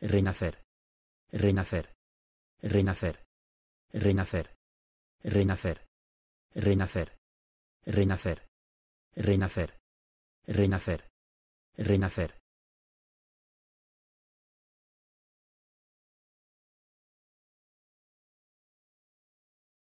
renacer, renacer, renacer, renacer, renacer, renacer, renacer, renacer, renacer, renacer